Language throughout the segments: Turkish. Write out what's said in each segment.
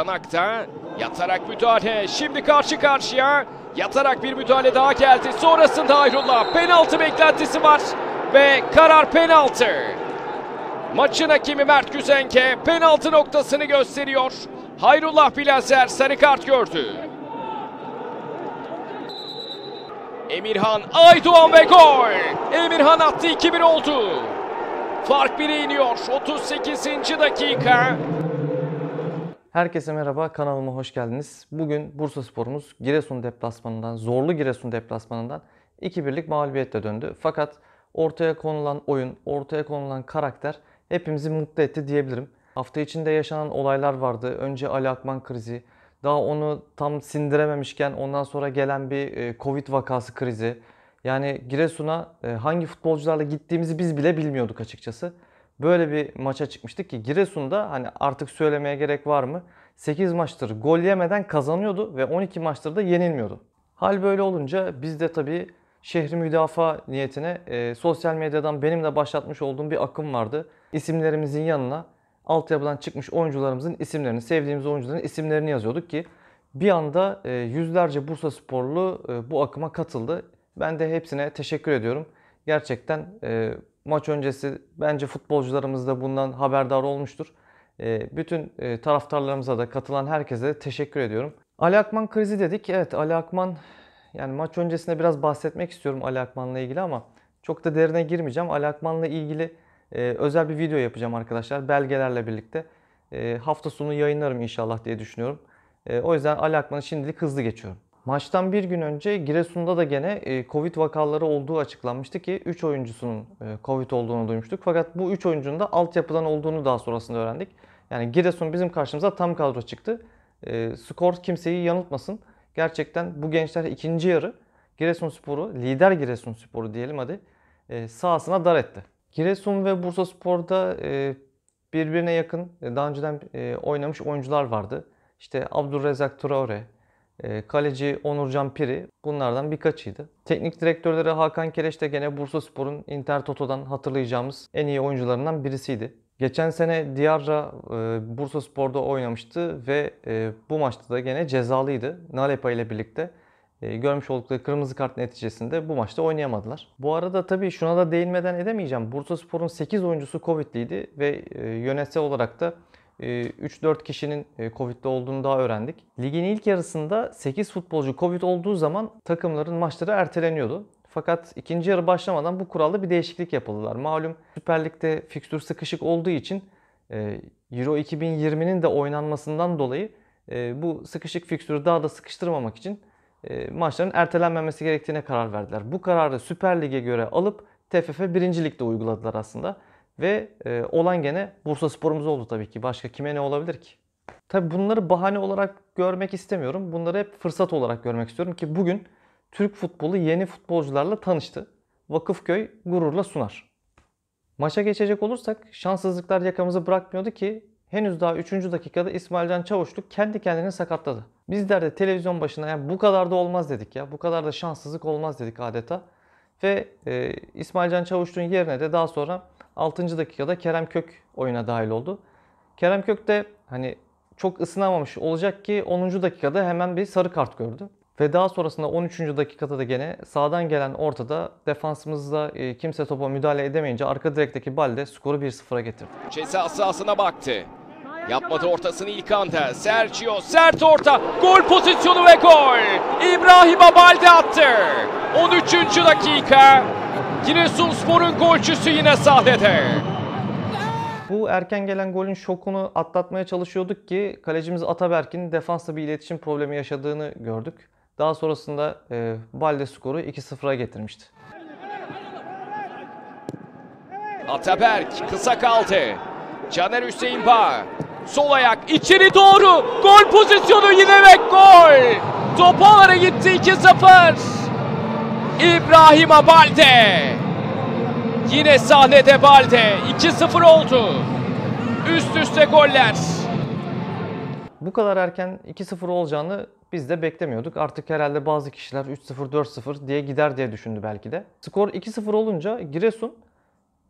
Çanak'ta yatarak müdahale. Şimdi karşı karşıya yatarak bir müdahale daha geldi. Sonrasında Hayrullah penaltı beklentisi var ve karar penaltı. Maçın hakimi Mert Güzenke penaltı noktasını gösteriyor. Hayrullah Bilazer sarı kart gördü. Emirhan Aydoğan ve gol. Emirhan attı 2-1 oldu. Fark 1'e iniyor. 38. dakika. Herkese merhaba, kanalıma hoş geldiniz. Bugün Bursa Spor'umuz Giresun deplasmanından, zorlu Giresun deplasmanından 2-1'lik mağlubiyetle döndü. Fakat ortaya konulan oyun, ortaya konulan karakter hepimizi mutlu etti diyebilirim. Hafta içinde yaşanan olaylar vardı. Önce Ali Akman krizi, daha onu tam sindirememişken ondan sonra gelen bir e, Covid vakası krizi. Yani Giresun'a e, hangi futbolcularla gittiğimizi biz bile bilmiyorduk açıkçası. Böyle bir maça çıkmıştık ki Giresun'da hani artık söylemeye gerek var mı? 8 maçtır gol yemeden kazanıyordu ve 12 maçtır da yenilmiyordu. Hal böyle olunca biz de tabii şehri müdafaa niyetine e, sosyal medyadan benim de başlatmış olduğum bir akım vardı. İsimlerimizin yanına altyapıdan çıkmış oyuncularımızın isimlerini, sevdiğimiz oyuncuların isimlerini yazıyorduk ki bir anda e, yüzlerce Bursa sporlu e, bu akıma katıldı. Ben de hepsine teşekkür ediyorum. Gerçekten e, maç öncesi bence futbolcularımız da bundan haberdar olmuştur. Ee, bütün e, taraftarlarımıza da katılan herkese de teşekkür ediyorum. Ali Akman krizi dedik. Evet Ali Akman yani maç öncesinde biraz bahsetmek istiyorum Ali Akman'la ilgili ama çok da derine girmeyeceğim. Ali Akman'la ilgili e, özel bir video yapacağım arkadaşlar belgelerle birlikte. E, hafta sonu yayınlarım inşallah diye düşünüyorum. O yüzden Ali Akman'ı şimdilik hızlı geçiyorum. Maçtan bir gün önce Giresun'da da gene e, Covid vakaları olduğu açıklanmıştı ki 3 oyuncusunun e, Covid olduğunu duymuştuk. Fakat bu 3 oyuncunun da altyapıdan olduğunu daha sonrasında öğrendik. Yani Giresun bizim karşımıza tam kadro çıktı. E, skor kimseyi yanıltmasın. Gerçekten bu gençler ikinci yarı Giresunspor'u, lider Giresunspor'u diyelim hadi, e, sahasına dar etti. Giresun ve Bursaspor'da e, birbirine yakın e, daha önceden e, oynamış oyuncular vardı. İşte Abdurrezak Traore, ee, kaleci Onurcan Piri bunlardan birkaçıydı. Teknik direktörleri Hakan Kereş de gene Bursa Spor'un Inter Toto'dan hatırlayacağımız en iyi oyuncularından birisiydi. Geçen sene Diarra e, Bursa Spor'da oynamıştı ve e, bu maçta da gene cezalıydı. Nalepa ile birlikte e, görmüş oldukları kırmızı kart neticesinde bu maçta oynayamadılar. Bu arada tabii şuna da değinmeden edemeyeceğim. Bursa Spor'un 8 oyuncusu Covid'liydi ve e, yönetsel olarak da 3-4 ee, kişinin e, Covid'de olduğunu daha öğrendik. Ligin ilk yarısında 8 futbolcu Covid olduğu zaman takımların maçları erteleniyordu. Fakat ikinci yarı başlamadan bu kuralda bir değişiklik yapıldılar. Malum Süper Lig'de fikstür sıkışık olduğu için e, Euro 2020'nin de oynanmasından dolayı e, bu sıkışık fikstürü daha da sıkıştırmamak için maçların ertelenmemesi gerektiğine karar verdiler. Bu kararı Süper Lig'e göre alıp TFF birincilikte uyguladılar aslında. Ve e, olan gene Bursa sporumuz oldu tabii ki. Başka kime ne olabilir ki? tabi bunları bahane olarak görmek istemiyorum. Bunları hep fırsat olarak görmek istiyorum ki bugün Türk futbolu yeni futbolcularla tanıştı. Vakıfköy gururla sunar. Maça geçecek olursak şanssızlıklar yakamızı bırakmıyordu ki henüz daha 3. dakikada İsmail Can Çavuşluk kendi kendini sakatladı. Bizler de televizyon başına yani bu kadar da olmaz dedik ya. Bu kadar da şanssızlık olmaz dedik adeta. Ve e, İsmail Can Çavuş'un yerine de daha sonra 6. dakikada Kerem Kök oyuna dahil oldu. Kerem Kök de hani çok ısınamamış olacak ki 10. dakikada hemen bir sarı kart gördü. Ve daha sonrasında 13. dakikada da gene sağdan gelen ortada defansımızda e, kimse topa müdahale edemeyince arka direkteki balde skoru 1-0'a getirdi. Ceza sahasına baktı. Yapmadı ortasını ilk anda. Sergio sert orta. Gol pozisyonu ve gol. İbrahim Abalde attı. 13. dakika. Giresunspor'un golcüsü yine sahnede. Bu erken gelen golün şokunu atlatmaya çalışıyorduk ki kalecimiz Ataberk'in defansla bir iletişim problemi yaşadığını gördük. Daha sonrasında e, Balde skoru 2-0'a getirmişti. Ataberk kısa kaldı. Caner Hüseyin Bağ Sol ayak içeri doğru. Gol pozisyonu yine ve gol. Topalara gitti 2-0. İbrahim Abalde. Yine sahnede Balde. 2-0 oldu. Üst üste goller. Bu kadar erken 2-0 olacağını biz de beklemiyorduk. Artık herhalde bazı kişiler 3-0, 4-0 diye gider diye düşündü belki de. Skor 2-0 olunca Giresun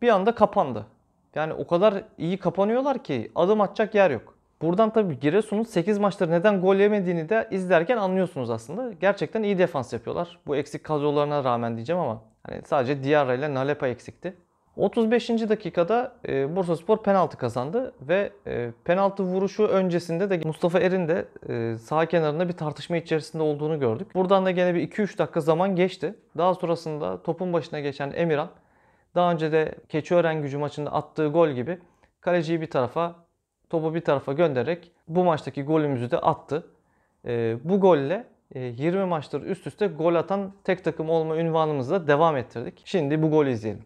bir anda kapandı. Yani o kadar iyi kapanıyorlar ki adım atacak yer yok. Buradan tabii Giresun'un 8 maçtır neden gol yemediğini de izlerken anlıyorsunuz aslında. Gerçekten iyi defans yapıyorlar. Bu eksik kadrolarına rağmen diyeceğim ama hani sadece Diarra ile Nalepa eksikti. 35. dakikada e, Bursaspor penaltı kazandı ve e, penaltı vuruşu öncesinde de Mustafa Er'in de e, sağ kenarında bir tartışma içerisinde olduğunu gördük. Buradan da gene bir 2-3 dakika zaman geçti. Daha sonrasında topun başına geçen Emirhan daha önce de Keçiören gücü maçında attığı gol gibi kaleciyi bir tarafa, topu bir tarafa göndererek bu maçtaki golümüzü de attı. E, bu golle 20 e, maçtır üst üste gol atan tek takım olma ünvanımızı da devam ettirdik. Şimdi bu golü izleyelim.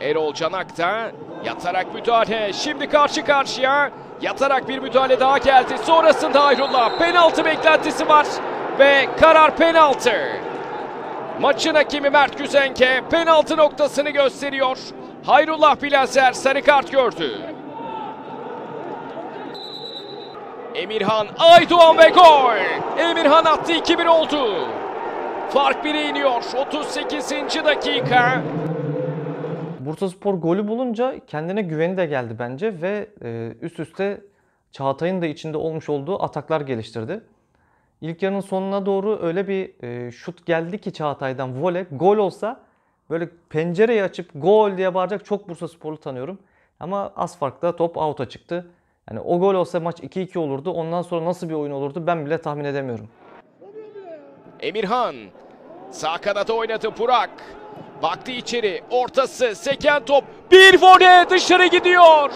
Erol Canak da yatarak müdahale. Şimdi karşı karşıya yatarak bir müdahale daha geldi. Sonrasında Ayrullah penaltı beklentisi var ve karar penaltı. Maçın hakemi Mert Güzenke penaltı noktasını gösteriyor. Hayrullah Bilazer sarı kart gördü. Emirhan Aydoğan ve gol. Emirhan attı 2-1 oldu. Fark 1'e iniyor 38. dakika. Bursaspor golü bulunca kendine güveni de geldi bence ve e, üst üste Çağatay'ın da içinde olmuş olduğu ataklar geliştirdi. İlk yarının sonuna doğru öyle bir e, şut geldi ki Çağatay'dan vole Gol olsa böyle pencereyi açıp gol diye bağıracak çok Bursa Sporlu tanıyorum. Ama az farkla top out'a çıktı. Yani o gol olsa maç 2-2 olurdu. Ondan sonra nasıl bir oyun olurdu ben bile tahmin edemiyorum. Emirhan sağ kanata oynadı Burak. Baktı içeri ortası seken top bir vole dışarı gidiyor.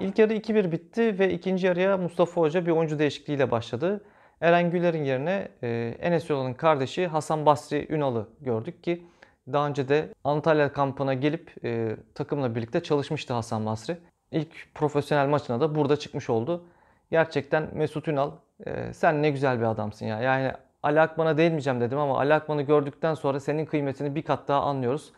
İlk yarı 2-1 bitti ve ikinci yarıya Mustafa Hoca bir oyuncu değişikliğiyle başladı. Eren Güler'in yerine e, Enes Ünal'ın kardeşi Hasan Basri Ünal'ı gördük ki daha önce de Antalya kampına gelip e, takımla birlikte çalışmıştı Hasan Basri. İlk profesyonel maçına da burada çıkmış oldu. Gerçekten Mesut Ünal e, sen ne güzel bir adamsın ya. Yani Ali Akman'a değinmeyeceğim dedim ama Ali Akman'ı gördükten sonra senin kıymetini bir kat daha anlıyoruz.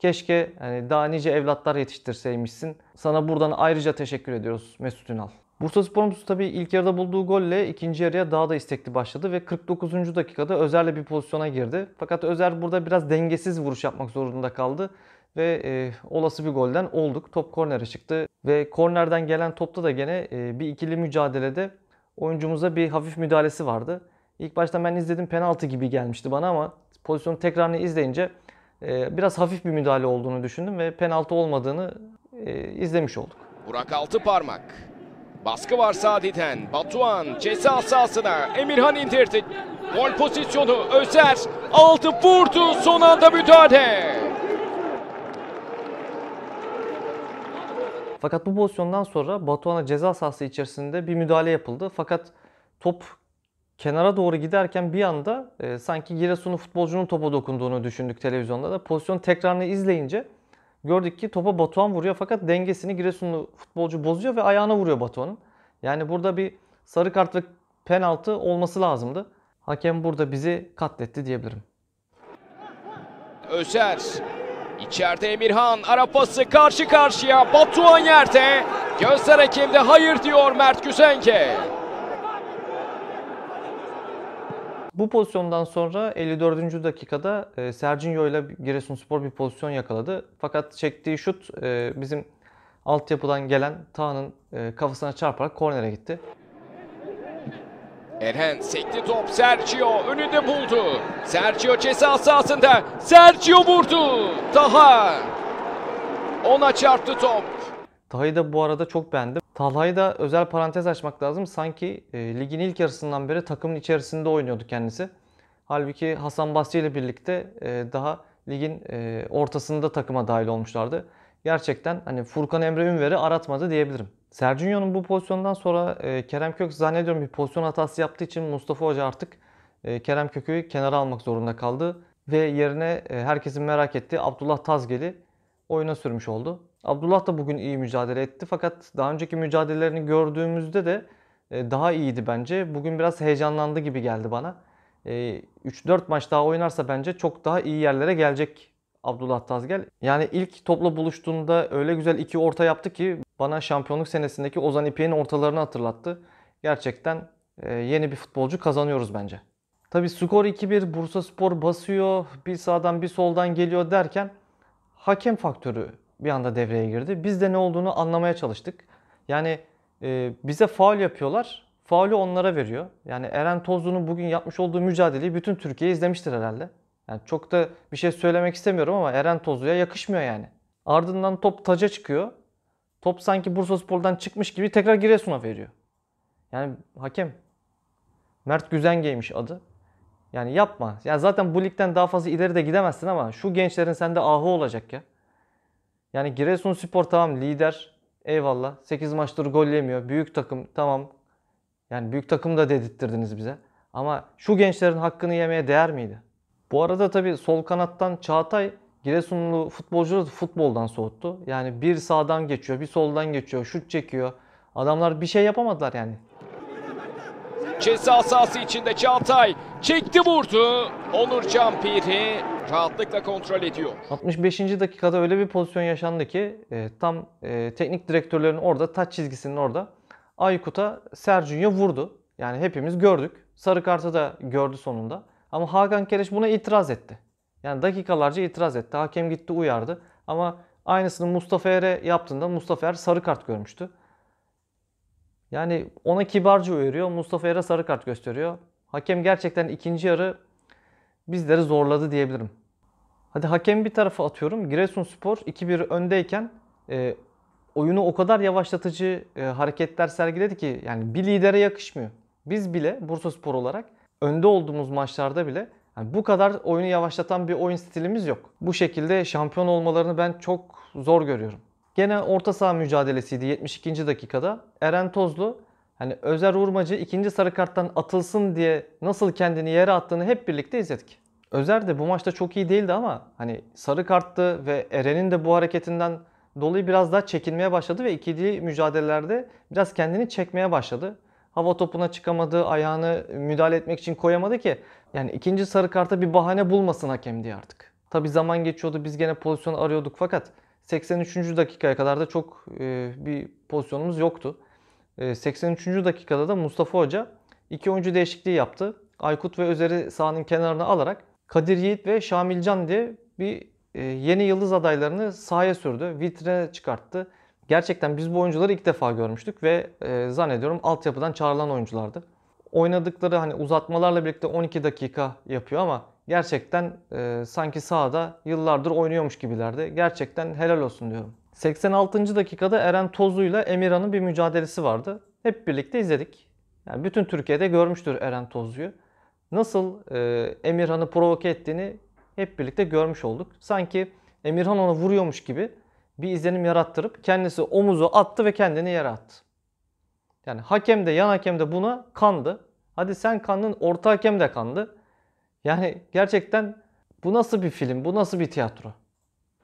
Keşke hani daha nice evlatlar yetiştirseymişsin. Sana buradan ayrıca teşekkür ediyoruz Mesut Ünal. Bursa Sporumuz tabi ilk yarıda bulduğu golle ikinci yarıya daha da istekli başladı ve 49. dakikada Özer'le bir pozisyona girdi. Fakat Özer burada biraz dengesiz vuruş yapmak zorunda kaldı ve e, olası bir golden olduk. Top kornere çıktı ve kornerden gelen topta da gene e, bir ikili mücadelede oyuncumuza bir hafif müdahalesi vardı. İlk başta ben izledim penaltı gibi gelmişti bana ama pozisyonu tekrarını izleyince ee, biraz hafif bir müdahale olduğunu düşündüm ve penaltı olmadığını e, izlemiş olduk. Burak altı parmak Baskı var Sadiden. Batuhan ceza sahasına. Emirhan indirdi. Gol pozisyonu Özer. Altı vurdu. Son anda müdahale. Fakat bu pozisyondan sonra Batuhan'a ceza sahası içerisinde bir müdahale yapıldı. Fakat top kenara doğru giderken bir anda e, sanki Giresun'un futbolcunun topa dokunduğunu düşündük televizyonda da. Pozisyon tekrarını izleyince gördük ki topa Batuhan vuruyor fakat dengesini Giresunlu futbolcu bozuyor ve ayağına vuruyor Batuhan'ın. Yani burada bir sarı kart ve penaltı olması lazımdı. Hakem burada bizi katletti diyebilirim. Özer içeride Emirhan Arapası karşı karşıya Batuhan yerde. Gözler hakemde hayır diyor Mert Güzenge. Bu pozisyondan sonra 54. dakikada e, Sergio ile Giresunspor bir pozisyon yakaladı. Fakat çektiği şut e, bizim altyapıdan gelen Taha'nın e, kafasına çarparak kornere gitti. Erhen sekti top Sergio önünde buldu. Sergio ceza sahasında. Sergio vurdu. Taha ona çarptı top. Taha'yı da bu arada çok beğendim. Talha'yı da özel parantez açmak lazım. Sanki e, ligin ilk yarısından beri takımın içerisinde oynuyordu kendisi. Halbuki Hasan Basri ile birlikte e, daha ligin e, ortasında takıma dahil olmuşlardı. Gerçekten hani Furkan Emre Ünver'i aratmadı diyebilirim. Sergio'nun bu pozisyondan sonra e, Kerem Kök zannediyorum bir pozisyon hatası yaptığı için Mustafa Hoca artık e, Kerem Kök'ü kenara almak zorunda kaldı. Ve yerine e, herkesin merak ettiği Abdullah Tazgeli oyuna sürmüş oldu. Abdullah da bugün iyi mücadele etti fakat daha önceki mücadelelerini gördüğümüzde de e, daha iyiydi bence. Bugün biraz heyecanlandı gibi geldi bana. 3-4 e, maç daha oynarsa bence çok daha iyi yerlere gelecek Abdullah Tazgel. Yani ilk topla buluştuğunda öyle güzel iki orta yaptı ki bana şampiyonluk senesindeki Ozan İpek'in ortalarını hatırlattı. Gerçekten e, yeni bir futbolcu kazanıyoruz bence. Tabi skor 2-1 Bursa Spor basıyor bir sağdan bir soldan geliyor derken hakem faktörü bir anda devreye girdi. Biz de ne olduğunu anlamaya çalıştık. Yani e, bize faul yapıyorlar. Faulü onlara veriyor. Yani Eren Tozlu'nun bugün yapmış olduğu mücadeleyi bütün Türkiye izlemiştir herhalde. Yani çok da bir şey söylemek istemiyorum ama Eren Tozlu'ya yakışmıyor yani. Ardından top taca çıkıyor. Top sanki bursa spordan çıkmış gibi tekrar Giresun'a veriyor. Yani hakem Mert Güzengeymiş adı. Yani yapma. Yani zaten bu ligden daha fazla ileri de gidemezsin ama şu gençlerin sende ahı olacak ya. Yani Giresun Giresunspor tamam lider. Eyvallah. 8 maçtır gol yemiyor. Büyük takım tamam. Yani büyük takım da dedirttirdiniz bize. Ama şu gençlerin hakkını yemeye değer miydi? Bu arada tabii sol kanattan Çağatay Giresunlu futbolcuları futboldan soğuttu. Yani bir sağdan geçiyor, bir soldan geçiyor, şut çekiyor. Adamlar bir şey yapamadılar yani. Ceza sahası içinde Çağatay çekti vurdu. Onur Campiri rahatlıkla kontrol ediyor. 65. dakikada öyle bir pozisyon yaşandı ki e, tam e, teknik direktörlerin orada taç çizgisinin orada Aykut'a Sergio vurdu. Yani hepimiz gördük. Sarı kartı da gördü sonunda. Ama Hakan Keleş buna itiraz etti. Yani dakikalarca itiraz etti. Hakem gitti uyardı. Ama aynısını Mustafa Er'e yaptığında Mustafa Er sarı kart görmüştü. Yani ona kibarca uyarıyor. Mustafa Yara sarı kart gösteriyor. Hakem gerçekten ikinci yarı bizleri zorladı diyebilirim. Hadi hakem bir tarafa atıyorum. Giresunspor 2-1 öndeyken e, oyunu o kadar yavaşlatıcı e, hareketler sergiledi ki yani bir lidere yakışmıyor. Biz bile Bursaspor olarak önde olduğumuz maçlarda bile yani bu kadar oyunu yavaşlatan bir oyun stilimiz yok. Bu şekilde şampiyon olmalarını ben çok zor görüyorum. Gene orta saha mücadelesiydi 72. dakikada. Eren Tozlu hani Özer Urmacı ikinci sarı karttan atılsın diye nasıl kendini yere attığını hep birlikte izledik. Özer de bu maçta çok iyi değildi ama hani sarı karttı ve Eren'in de bu hareketinden dolayı biraz daha çekinmeye başladı ve ikili mücadelelerde biraz kendini çekmeye başladı. Hava topuna çıkamadı, ayağını müdahale etmek için koyamadı ki. Yani ikinci sarı karta bir bahane bulmasın hakem diye artık. Tabi zaman geçiyordu biz gene pozisyon arıyorduk fakat 83. dakikaya kadar da çok e, bir pozisyonumuz yoktu. E, 83. dakikada da Mustafa Hoca iki oyuncu değişikliği yaptı. Aykut ve Özer'i sahanın kenarına alarak Kadir Yiğit ve Şamil Can diye bir e, yeni yıldız adaylarını sahaya sürdü. Vitrine çıkarttı. Gerçekten biz bu oyuncuları ilk defa görmüştük ve e, zannediyorum altyapıdan çağrılan oyunculardı. Oynadıkları hani uzatmalarla birlikte 12 dakika yapıyor ama Gerçekten e, sanki sahada yıllardır oynuyormuş gibilerdi. Gerçekten helal olsun diyorum. 86. dakikada Eren Tozlu ile Emirhan'ın bir mücadelesi vardı. Hep birlikte izledik. Yani bütün Türkiye'de görmüştür Eren Tozlu'yu. Nasıl e, Emirhan'ı provoke ettiğini hep birlikte görmüş olduk. Sanki Emirhan ona vuruyormuş gibi bir izlenim yarattırıp kendisi omuzu attı ve kendini yere attı. Yani hakem de yan hakem de buna kandı. Hadi sen kandın orta hakem de kandı. Yani gerçekten bu nasıl bir film? Bu nasıl bir tiyatro?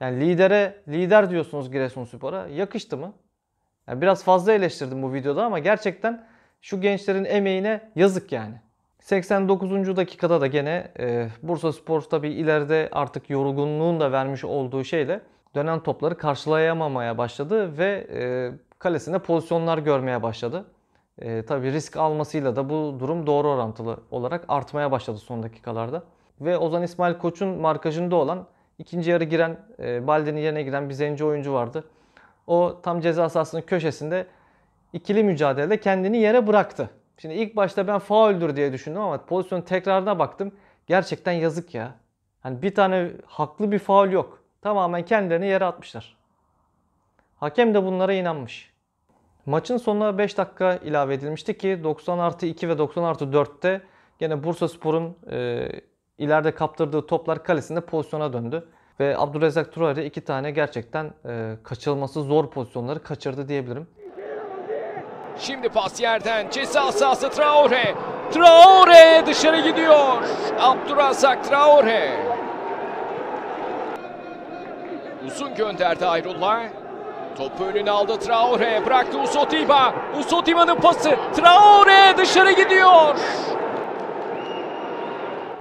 Yani lidere lider diyorsunuz Giresunspor'a. Yakıştı mı? Yani biraz fazla eleştirdim bu videoda ama gerçekten şu gençlerin emeğine yazık yani. 89. dakikada da gene e, Bursa Spor tabi ileride artık yorgunluğun da vermiş olduğu şeyle dönen topları karşılayamamaya başladı ve e, kalesine pozisyonlar görmeye başladı. E, tabii risk almasıyla da bu durum doğru orantılı olarak artmaya başladı son dakikalarda. Ve Ozan İsmail Koç'un markajında olan ikinci yarı giren e, Baldi'nin yerine giren bir zenci oyuncu vardı. O tam ceza sahasının köşesinde ikili mücadelede kendini yere bıraktı. Şimdi ilk başta ben fauldür diye düşündüm ama pozisyon tekrarına baktım. Gerçekten yazık ya. Hani bir tane haklı bir faul yok. Tamamen kendilerini yere atmışlar. Hakem de bunlara inanmış. Maçın sonuna 5 dakika ilave edilmişti ki 90 artı 2 ve 90 artı 4'te gene Bursa Spor'un e, ileride kaptırdığı toplar kalesinde pozisyona döndü. Ve Abdurrezzak Turari iki tane gerçekten e, kaçılması zor pozisyonları kaçırdı diyebilirim. Şimdi pas yerden ceza sahası Traore. Traore dışarı gidiyor. Abdurrazak Traore. Uzun gönderdi ayrılma. Topu önüne aldı Traore. Bıraktı Usotiba. Usotiba'nın pası. Traore dışarı gidiyor.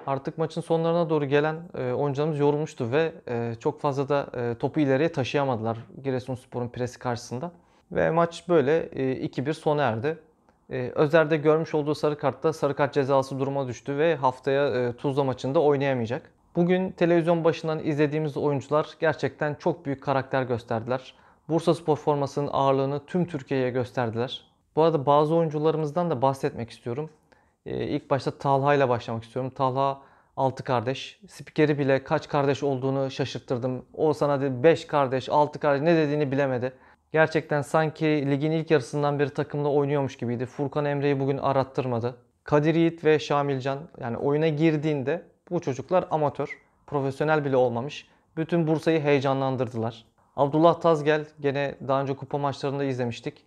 Artık maçın sonlarına doğru gelen e, oyuncularımız yorulmuştu ve e, çok fazla da e, topu ileriye taşıyamadılar Giresunspor'un presi karşısında. Ve maç böyle e, 2-1 sona erdi. E, Özer'de görmüş olduğu sarı kartta sarı kart cezası duruma düştü ve haftaya e, Tuzla maçında oynayamayacak. Bugün televizyon başından izlediğimiz oyuncular gerçekten çok büyük karakter gösterdiler. Bursa Spor formasının ağırlığını tüm Türkiye'ye gösterdiler. Bu arada bazı oyuncularımızdan da bahsetmek istiyorum. Ee, ilk başta Talha ile başlamak istiyorum. Talha 6 kardeş. Spikeri bile kaç kardeş olduğunu şaşırttırdım. O sana dedi 5 kardeş, 6 kardeş ne dediğini bilemedi. Gerçekten sanki ligin ilk yarısından beri takımda oynuyormuş gibiydi. Furkan Emre'yi bugün arattırmadı. Kadir Yiğit ve Şamilcan yani oyuna girdiğinde bu çocuklar amatör. Profesyonel bile olmamış. Bütün Bursa'yı heyecanlandırdılar. Abdullah Tazgel gene daha önce kupa maçlarında izlemiştik.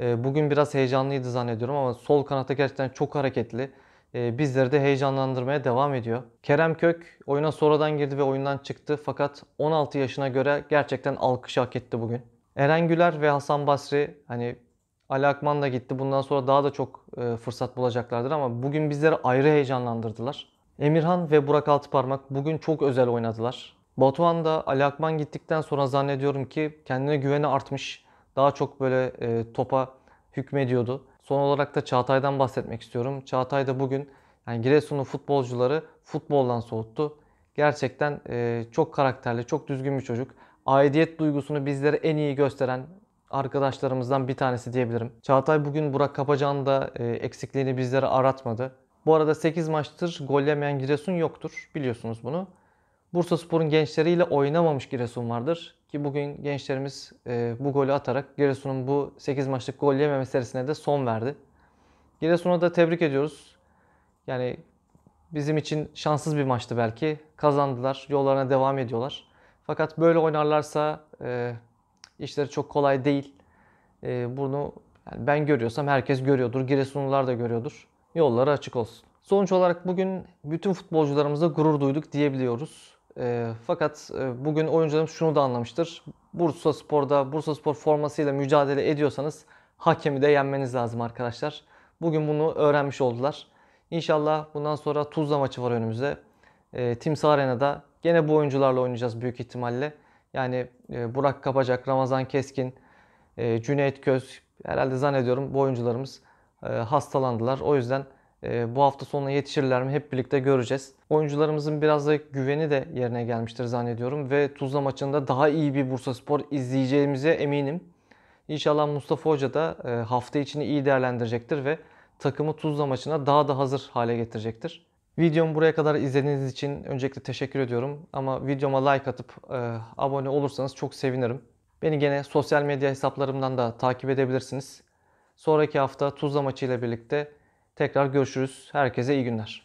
Ee, bugün biraz heyecanlıydı zannediyorum ama sol kanatta gerçekten çok hareketli. Ee, bizleri de heyecanlandırmaya devam ediyor. Kerem Kök oyuna sonradan girdi ve oyundan çıktı fakat 16 yaşına göre gerçekten alkış hak etti bugün. Eren Güler ve Hasan Basri hani Ali Akman da gitti. Bundan sonra daha da çok e, fırsat bulacaklardır ama bugün bizleri ayrı heyecanlandırdılar. Emirhan ve Burak Altıparmak bugün çok özel oynadılar. Batuhan da Ali Akman gittikten sonra zannediyorum ki kendine güveni artmış. Daha çok böyle e, topa hükmediyordu. Son olarak da Çağatay'dan bahsetmek istiyorum. Çağatay da bugün yani Giresun'un futbolcuları futboldan soğuttu. Gerçekten e, çok karakterli, çok düzgün bir çocuk. Aidiyet duygusunu bizlere en iyi gösteren arkadaşlarımızdan bir tanesi diyebilirim. Çağatay bugün Burak Kapacan da e, eksikliğini bizlere aratmadı. Bu arada 8 maçtır gol yemeyen Giresun yoktur. Biliyorsunuz bunu. Bursa Spor'un gençleriyle oynamamış Giresun vardır. Ki bugün gençlerimiz e, bu golü atarak Giresun'un bu 8 maçlık gol yememe serisine de son verdi. Giresun'a da tebrik ediyoruz. Yani bizim için şanssız bir maçtı belki. Kazandılar, yollarına devam ediyorlar. Fakat böyle oynarlarsa e, işleri çok kolay değil. E, bunu yani ben görüyorsam herkes görüyordur. Giresunlular da görüyordur. Yolları açık olsun. Sonuç olarak bugün bütün futbolcularımıza gurur duyduk diyebiliyoruz. E, fakat e, bugün oyuncularımız şunu da anlamıştır. Bursa Spor'da Bursa Spor formasıyla mücadele ediyorsanız hakemi de yenmeniz lazım arkadaşlar. Bugün bunu öğrenmiş oldular. İnşallah bundan sonra Tuzla maçı var önümüzde. E, Timsah Arena'da gene bu oyuncularla oynayacağız büyük ihtimalle. Yani e, Burak Kapacak, Ramazan Keskin, e, Cüneyt Köz herhalde zannediyorum bu oyuncularımız e, hastalandılar. O yüzden ee, bu hafta sonuna yetişirler mi hep birlikte göreceğiz. Oyuncularımızın biraz da güveni de yerine gelmiştir zannediyorum ve Tuzla maçında daha iyi bir Bursaspor izleyeceğimize eminim. İnşallah Mustafa Hoca da e, hafta içini iyi değerlendirecektir ve takımı Tuzla maçına daha da hazır hale getirecektir. Videomu buraya kadar izlediğiniz için öncelikle teşekkür ediyorum. Ama videoma like atıp e, abone olursanız çok sevinirim. Beni gene sosyal medya hesaplarımdan da takip edebilirsiniz. Sonraki hafta Tuzla maçı ile birlikte Tekrar görüşürüz. Herkese iyi günler.